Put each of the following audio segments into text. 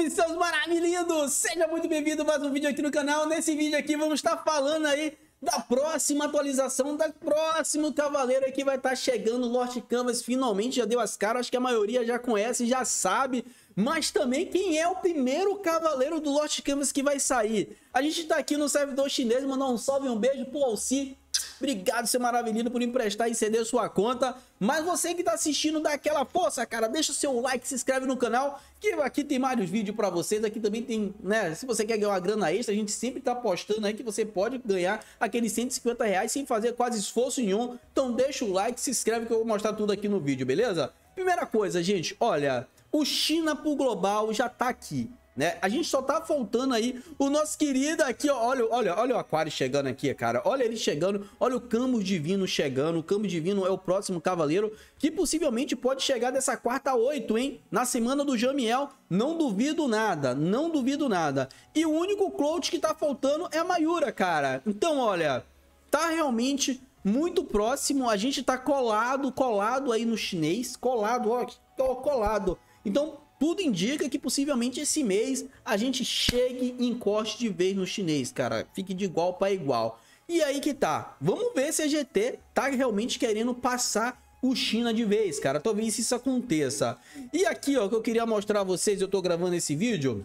Salve, seus maravilhosos! Seja muito bem-vindo a mais um vídeo aqui no canal. Nesse vídeo aqui vamos estar falando aí da próxima atualização, da próximo cavaleiro que vai estar chegando, Lost Canvas finalmente já deu as caras, acho que a maioria já conhece, já sabe, mas também quem é o primeiro cavaleiro do Lost Canvas que vai sair. A gente tá aqui no servidor chinês, mandar um salve, um beijo pro Alci, Obrigado, seu maravilhoso, por emprestar e ceder sua conta. Mas você que tá assistindo, dá aquela força, cara. Deixa o seu like, se inscreve no canal, que aqui tem vários vídeos para vocês. Aqui também tem, né? Se você quer ganhar uma grana extra, a gente sempre tá postando aí que você pode ganhar aqueles 150 reais sem fazer quase esforço nenhum. Então deixa o like, se inscreve que eu vou mostrar tudo aqui no vídeo, beleza? Primeira coisa, gente, olha, o China pro global já tá aqui né? A gente só tá faltando aí o nosso querido aqui, ó. Olha, olha, olha o Aquário chegando aqui, cara. Olha ele chegando, olha o Camus Divino chegando. O Camus Divino é o próximo cavaleiro que possivelmente pode chegar dessa quarta oito, hein? Na semana do Jamiel, não duvido nada, não duvido nada. E o único clout que tá faltando é a Mayura, cara. Então, olha, tá realmente muito próximo. A gente tá colado, colado aí no chinês, colado, ó, colado. Então, tudo indica que possivelmente esse mês a gente chegue e encoste de vez no chinês, cara. Fique de igual para igual. E aí que tá. Vamos ver se a GT tá realmente querendo passar o China de vez, cara. Talvez isso aconteça. E aqui, ó, que eu queria mostrar a vocês, eu tô gravando esse vídeo,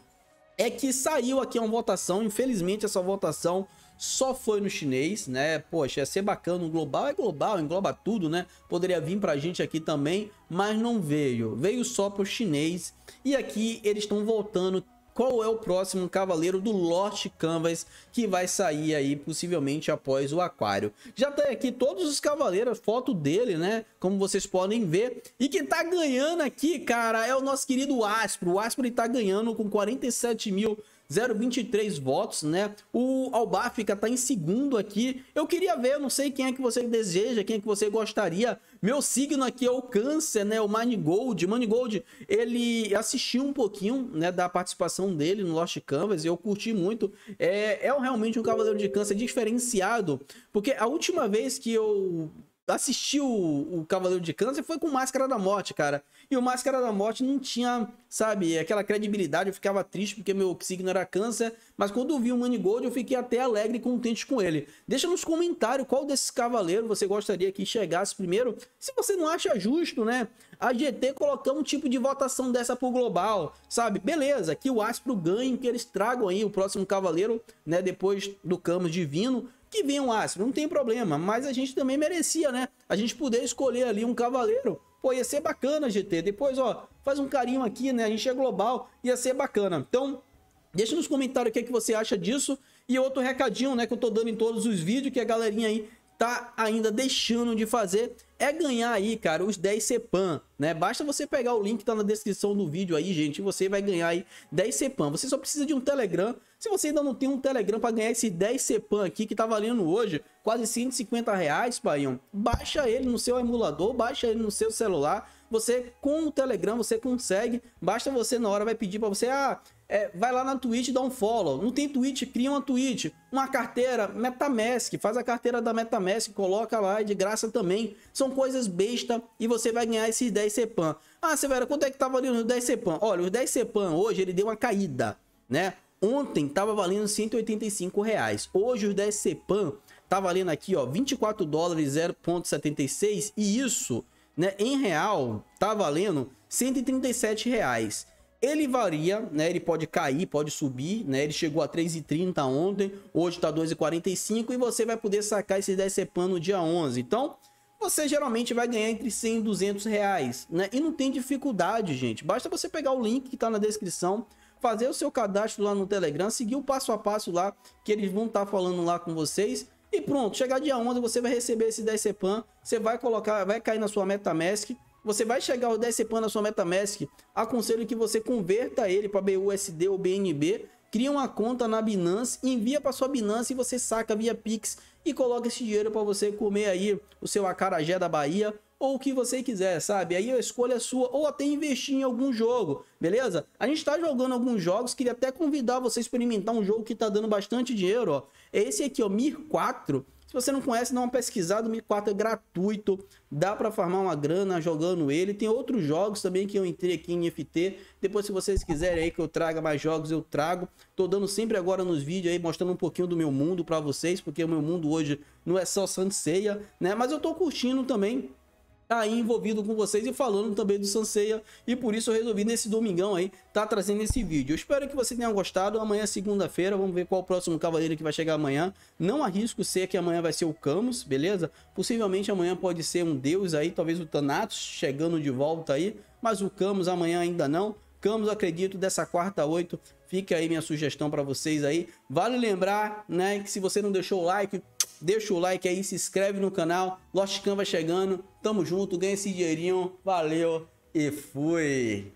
é que saiu aqui uma votação. Infelizmente, essa votação só foi no chinês, né? Poxa, ia ser bacana, o global é global, engloba tudo, né? Poderia vir pra gente aqui também, mas não veio. Veio só pro chinês. E aqui eles estão voltando qual é o próximo cavaleiro do Lost Canvas que vai sair aí possivelmente após o aquário. Já tem aqui todos os cavaleiros, foto dele, né? Como vocês podem ver. E quem tá ganhando aqui, cara, é o nosso querido Aspro. O Aspro tá ganhando com 47 mil 0,23 votos, né? O Alba fica tá em segundo aqui. Eu queria ver, eu não sei quem é que você deseja, quem é que você gostaria. Meu signo aqui é o Câncer, né? O Manigold. Manigold, ele assistiu um pouquinho, né, da participação dele no Lost Canvas, eu curti muito. É, é realmente um cavaleiro de Câncer diferenciado, porque a última vez que eu assistiu o, Cavaleiro de Câncer foi com Máscara da Morte, cara. E o Máscara da Morte não tinha, sabe, aquela credibilidade. Eu ficava triste porque meu signo era câncer. Mas quando eu vi o Money Gold, eu fiquei até alegre e contente com ele. Deixa nos comentários qual desses cavaleiros você gostaria que chegasse primeiro. Se você não acha justo, né? A GT colocar um tipo de votação dessa pro global, sabe? Beleza, que o Aspro ganhe, que eles tragam aí o próximo cavaleiro, né? Depois do Camus Divino que venha um Astro, não tem problema, mas a gente também merecia, né? A gente poder escolher ali um cavaleiro. Pô, ia ser bacana, GT. Depois, ó, faz um carinho aqui, né? A gente é global, ia ser bacana. Então, deixa nos comentários o que, é que você acha disso. E outro recadinho, né, que eu tô dando em todos os vídeos, que é a galerinha aí tá ainda deixando de fazer é ganhar aí, cara, os 10 CEPAM, né? Basta você pegar o link que tá na descrição do vídeo aí, gente, você vai ganhar aí 10 CEPAM. Você só precisa de um Telegram. Se você ainda não tem um Telegram para ganhar esse 10 CEPAM aqui, que tá valendo hoje quase 150 reais, Paião, baixa ele no seu emulador, baixa ele no seu celular. Você, com o Telegram, você consegue. Basta você, na hora, vai pedir para você, ah, é, vai lá na Twitch e dá um follow. Não tem Twitch, cria uma Twitch. Uma carteira Metamask, faz a carteira da Metamask, coloca lá é de graça também. São coisas besta e você vai ganhar esses 10 Cpan Ah, Severo, quanto é que tá valendo os 10 Cpan Olha, os 10 Cpan hoje ele deu uma caída, né? Ontem tava valendo 185 reais. Hoje os 10 Cpan tá valendo aqui, ó, 24 dólares 0.76 e isso, né, em real, tá valendo 137 reais. Ele varia, né? Ele pode cair, pode subir, né? Ele chegou a 3,30 ontem, hoje tá 2,45 e você vai poder sacar esse 10 CEPAN no dia 11. Então, você geralmente vai ganhar entre 100 e 200 reais, né? E não tem dificuldade, gente. Basta você pegar o link que tá na descrição, fazer o seu cadastro lá no Telegram, seguir o passo a passo lá que eles vão estar tá falando lá com vocês. E pronto, chegar dia 11 você vai receber esse 10 CEPAN, você vai colocar, vai cair na sua MetaMask você vai chegar o 10 CPAN na sua Metamask, aconselho que você converta ele para BUSD ou BNB, cria uma conta na Binance, envia para sua Binance e você saca via Pix e coloca esse dinheiro para você comer aí o seu acarajé da Bahia ou o que você quiser, sabe? Aí a escolha é sua, ou até investir em algum jogo, beleza? A gente tá jogando alguns jogos, queria até convidar você a experimentar um jogo que tá dando bastante dinheiro, ó. É esse aqui, ó, Mir 4 você não conhece, dá uma pesquisada, o Mi 4 é gratuito, dá para farmar uma grana jogando ele. Tem outros jogos também que eu entrei aqui em FT. Depois, se vocês quiserem aí que eu traga mais jogos, eu trago. Tô dando sempre agora nos vídeos aí, mostrando um pouquinho do meu mundo para vocês, porque o meu mundo hoje não é só Sanseia, né? Mas eu tô curtindo também tá aí envolvido com vocês e falando também do Sanseia. E por isso eu resolvi nesse domingão aí tá trazendo esse vídeo. Eu espero que você tenha gostado. Amanhã é segunda-feira, vamos ver qual o próximo cavaleiro que vai chegar amanhã. Não arrisco ser que amanhã vai ser o Camus, beleza? Possivelmente amanhã pode ser um deus aí, talvez o Thanatos chegando de volta aí. Mas o Camus amanhã ainda não. Camus, acredito, dessa quarta oito Fica aí minha sugestão para vocês aí. Vale lembrar, né, que se você não deixou o like, Deixa o like aí, se inscreve no canal. Lost Canva chegando. Tamo junto, ganha esse dinheirinho. Valeu e fui!